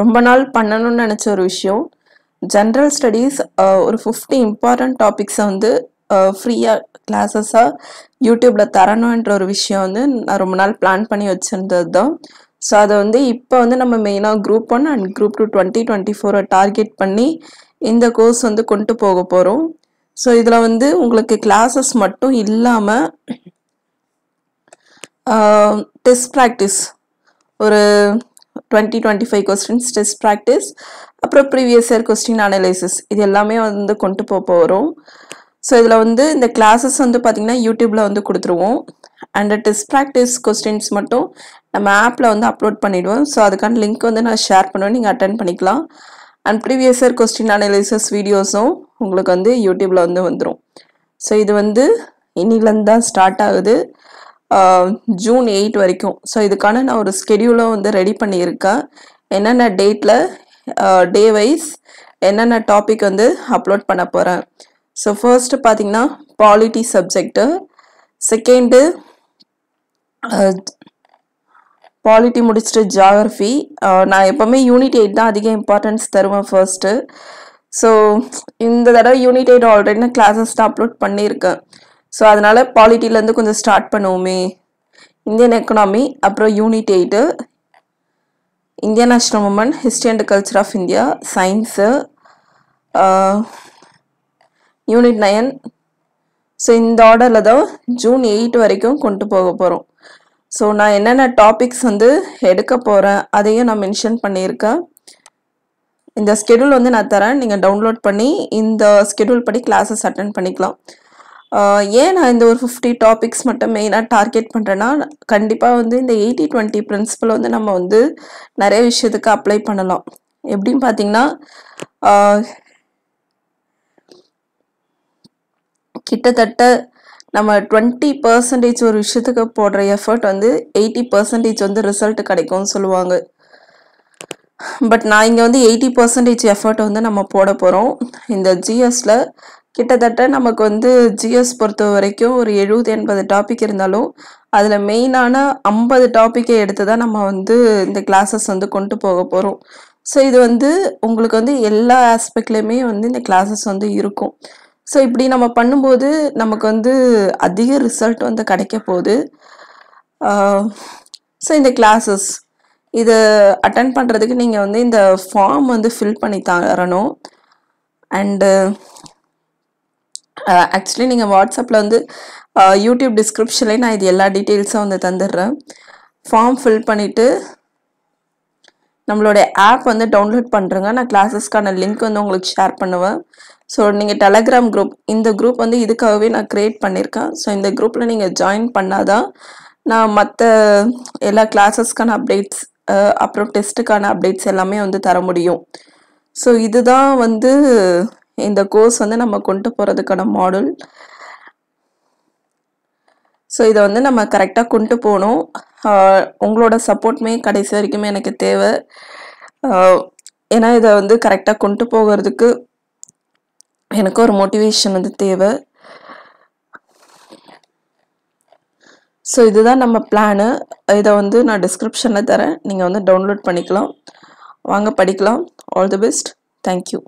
ரொம்ப நாள் பண்ணணும்னு நினச்ச ஒரு விஷயம் ஜென்ரல் ஸ்டடீஸ் ஒரு ஃபிஃப்டி இம்பார்ட்டண்ட் டாபிக்ஸை வந்து ஃப்ரீயாக கிளாஸஸாக யூடியூப்பில் தரணுன்ற ஒரு விஷயம் வந்து நான் ரொம்ப நாள் பிளான் பண்ணி வச்சுருந்தது தான் ஸோ அதை வந்து இப்போ வந்து நம்ம மெயினாக group one and group two twenty twenty ஃபோரை டார்கெட் பண்ணி இந்த கோர்ஸ் வந்து கொண்டு போக போகிறோம் ஸோ இதில் வந்து உங்களுக்கு கிளாஸஸ் மட்டும் இல்லாமல் டெஸ்ட் ப்ராக்டிஸ் ஒரு twenty twenty five questions test practice அப்புறம் ப்ரீவியஸ் இயர் கொஸ்டின் அனலைசிஸ் இது எல்லாமே வந்து கொண்டு போக போகிறோம் ஸோ இதில் வந்து இந்த கிளாஸஸ் வந்து பார்த்திங்கன்னா யூடியூப்பில் வந்து கொடுத்துருவோம் அண்ட் டெஸ்ட் ப்ராக்டிஸ் கொஸ்டின்ஸ் மட்டும் நம்ம ஆப்பில் வந்து அப்லோட் பண்ணிவிடுவோம் ஸோ அதுக்கான லிங்க் வந்து நான் ஷேர் பண்ணுவேன் நீங்கள் அட்டன் பண்ணிக்கலாம் and previous year question analysis வீடியோஸும் உங்களுக்கு வந்து யூடியூப்பில் வந்து வந்துடும் ஸோ இது வந்து இன்னிலேருந்து தான் ஸ்டார்ட் ஆகுது ஜூன் எயிட் வரைக்கும் ஸோ இதுக்கான நான் ஒரு ஸ்கெடியூலை வந்து ரெடி பண்ணியிருக்கேன் என்னென்ன டேட்டில் டே வைஸ் என்னென்ன டாபிக் வந்து அப்லோட் பண்ண போகிறேன் ஸோ ஃபர்ஸ்ட்டு பார்த்தீங்கன்னா பாலிட்டி சப்ஜெக்ட்டு செகண்டு பாலிட்டி முடிச்சுட்டு ஜாகிரஃபி நான் எப்போவுமே யூனிட் எயிட் தான் அதிக இம்பார்ட்டன்ஸ் தருவேன் ஃபர்ஸ்ட்டு ஸோ இந்த தடவை யூனிட் எயிட் ஆல்ரெடி நான் கிளாஸஸ் தான் அப்லோட் பண்ணியிருக்கேன் ஸோ அதனால் பாலிட்டிலேருந்து கொஞ்சம் ஸ்டார்ட் பண்ணுவோமே இந்தியன் எக்கனாமி அப்புறம் unit eight Indian national movement history and culture of India science unit nine so இந்த ஆர்டரில் தான் ஜூன் எயிட் வரைக்கும் கொண்டு போக போகிறோம் ஸோ நான் என்னென்ன டாபிக்ஸ் வந்து எடுக்க போகிறேன் அதையும் நான் மென்ஷன் பண்ணியிருக்கேன் இந்த ஸ்கெடியூல் வந்து நான் தரேன் நீங்கள் டவுன்லோட் பண்ணி இந்த ஸ்கெடியூல் படி கிளாஸஸ் அட்டன் பண்ணிக்கலாம் ஏன் நான் இந்த ஒரு ஃபிஃப்டி டாபிக்ஸ் மட்டும் மெயினாக டார்கெட் பண்ணுறேன்னா கண்டிப்பாக வந்து இந்த எயிட்டி டுவெண்ட்டி பிரின்சிபல் வந்து நம்ம வந்து நிறைய விஷயத்துக்கு அப்ளை பண்ணலாம் எப்படின்னு பார்த்தீங்கன்னா கிட்டத்தட்ட நம்ம டுவெண்ட்டி பர்சன்டேஜ் ஒரு விஷயத்துக்கு போடுற எஃபர்ட் வந்து எயிட்டி பர்சன்டேஜ் வந்து ரிசல்ட் கிடைக்கும்னு சொல்லுவாங்க பட் நான் இங்கே வந்து எயிட்டி பர்சன்டேஜ் எஃபர்ட் வந்து நம்ம போட போகிறோம் இந்த ஜிஎஸில் கிட்டத்தட்ட நமக்கு வந்து ஜிஎஸ் பொறுத்த வரைக்கும் ஒரு எழுபது எண்பது டாபிக் இருந்தாலும் அதில் மெயினான ஐம்பது டாப்பிக்கை எடுத்து தான் நம்ம வந்து இந்த கிளாஸஸ் வந்து கொண்டு போக போகிறோம் ஸோ இது வந்து உங்களுக்கு வந்து எல்லா ஆஸ்பெக்ட்லேயுமே வந்து இந்த கிளாஸஸ் வந்து இருக்கும் ஸோ இப்படி நம்ம பண்ணும்போது நமக்கு வந்து அதிக ரிசல்ட் வந்து கிடைக்க போகுது ஸோ இந்த கிளாஸஸ் இது அட்டன் பண்ணுறதுக்கு நீங்கள் வந்து இந்த ஃபார்ம் வந்து ஃபில் பண்ணி தரணும் அண்டு ஆக்சுவலி நீங்கள் வாட்ஸ்அப்பில் வந்து யூடியூப் டிஸ்கிரிப்ஷன்லேயே நான் இது எல்லா டீட்டெயில்ஸும் வந்து தந்துடுறேன் ஃபார்ம் ஃபில் பண்ணிவிட்டு நம்மளுடைய ஆப் வந்து டவுன்லோட் பண்ணுறேங்க நான் கிளாஸஸ்க்கான லிங்க் வந்து உங்களுக்கு ஷேர் பண்ணுவேன் ஸோ நீங்கள் டெலகிராம் குரூப் இந்த குரூப் வந்து இதுக்காகவே நான் க்ரியேட் பண்ணியிருக்கேன் ஸோ இந்த குரூப்பில் நீங்கள் ஜாயின் பண்ணாதான் நான் மற்ற எல்லா கிளாஸஸ்க்கான அப்டேட்ஸ் அப்புறம் டெஸ்ட்டுக்கான அப்டேட்ஸ் எல்லாமே வந்து தர முடியும் ஸோ இதுதான் வந்து இந்த கோர்ஸ் வந்து நம்ம கொண்டு போகிறதுக்கான மாடல் ஸோ இதை வந்து நம்ம கரெக்டாக கொண்டு போகணும் உங்களோட சப்போர்ட்மே கடைசி வரைக்குமே எனக்கு தேவை ஏன்னா இதை வந்து கரெக்டாக கொண்டு போகிறதுக்கு எனக்கு ஒரு மோட்டிவேஷன் வந்து தேவை ஸோ இதுதான் நம்ம பிளானு இதை வந்து நான் டிஸ்கிரிப்ஷனில் தரேன் நீங்கள் வந்து டவுன்லோட் பண்ணிக்கலாம் வாங்க படிக்கலாம் ஆல் தி பெஸ்ட் தேங்க்யூ